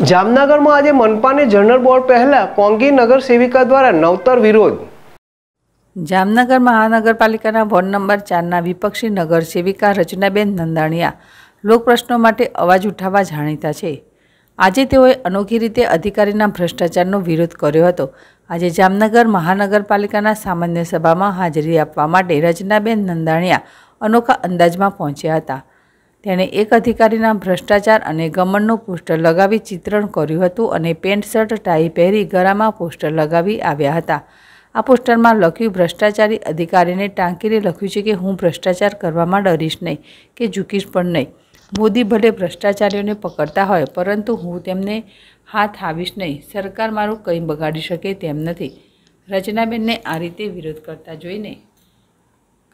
જામનગરમાં આજે મનપાને general board પહેલા કોંગી નગર સેવિકા દ્વારા નવતર વિરોધ જામનગર મહાનગરપાલિકાના વોર્ડ નંબર ચારના વિપક્ષી નગર સેવિકા રચનાબેન નંદાણીયા લોકપ્રશ્નો માટે અવાજ ઉઠાવવા જાણીતા છે આજે તેઓએ અનોખી રીતે અધિકારીના ભ્રષ્ટાચારનો વિરોધ કર્યો હતો આજે જામનગર મહાનગરપાલિકાના સામાન્ય સભામાં હાજરી આપવા માટે રચનાબેન નંદાણીયા અનોખા અંદાજમાં પહોંચ્યા હતા તેણે એક અધિકારીના ભ્રષ્ટાચાર અને ગમનનું પોસ્ટર લગાવી ચિત્રણ કર્યું હતું અને પેન્ટ શર્ટ ટાઈ પહેરી ગળામાં પોસ્ટર લગાવી આવ્યા હતા આ પોસ્ટરમાં લખ્યું ભ્રષ્ટાચારી અધિકારીને ટાંકીને લખ્યું છે કે હું ભ્રષ્ટાચાર કરવામાં ડરીશ નહીં કે ઝૂકીશ પણ નહીં મોદી ભલે ભ્રષ્ટાચારીઓને પકડતા હોય પરંતુ હું તેમને હાથ આવીશ નહીં સરકાર મારું કંઈ બગાડી શકે તેમ નથી રચનાબેનને આ રીતે વિરોધ કરતા જોઈને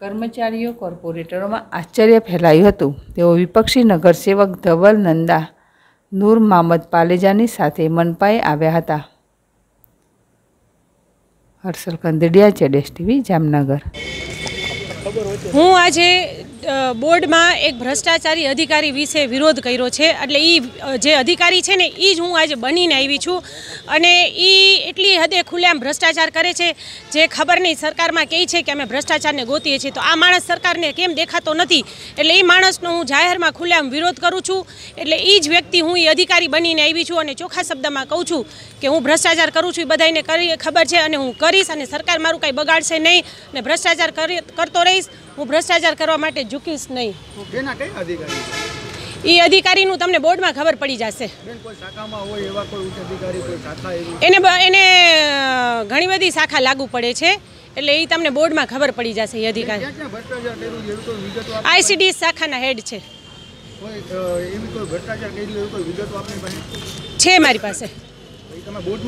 કર્મચારીઓ કોર્પોરેટરોમાં આશ્ચર્ય ફેલાયું હતું તેઓ વિપક્ષી નગરસેવક ધવલ નંદા નૂર મામદ પાલેજાની સાથે મનપાએ આવ્યા હતા હર્ષલ કંદડિયા જેડેશ ટીવી જામનગર હું આજે બોર્ડમાં એક ભ્રષ્ટાચારી અધિકારી વિશે વિરોધ કર્યો છે એટલે એ જે અધિકારી છે ને એ જ હું આજે બનીને આવી છું અને એ એટલી હદે ખુલ્લેમ ભ્રષ્ટાચાર કરે છે જે ખબર નહીં સરકારમાં કહે છે કે અમે ભ્રષ્ટાચારને ગોતીએ છીએ તો આ માણસ સરકારને કેમ દેખાતો નથી એટલે એ માણસનો હું જાહેરમાં ખુલ્લેમ વિરોધ કરું છું એટલે એ જ વ્યક્તિ હું એ અધિકારી બનીને આવી છું અને ચોખ્ખા શબ્દમાં કહું છું કે હું ભ્રષ્ટાચાર કરું છું એ બધાને ખબર છે અને હું કરીશ અને સરકાર મારું કાંઈ બગાડશે નહીં અને ભ્રષ્ટાચાર કરતો રહીશ હું ભ્રષ્ટાચાર કરવા માટે ઝૂકીશ નહીં એ અધિકારીનું તમને બોર્ડમાં ખબર પડી જશે એને એને ઘણી બધી શાખા લાગુ પડે છે એટલે એ તમને બોર્ડમાં ખબર પડી જશે એ અધિકારી આઈસીડી શાખાના હેડ છે છે મારી પાસે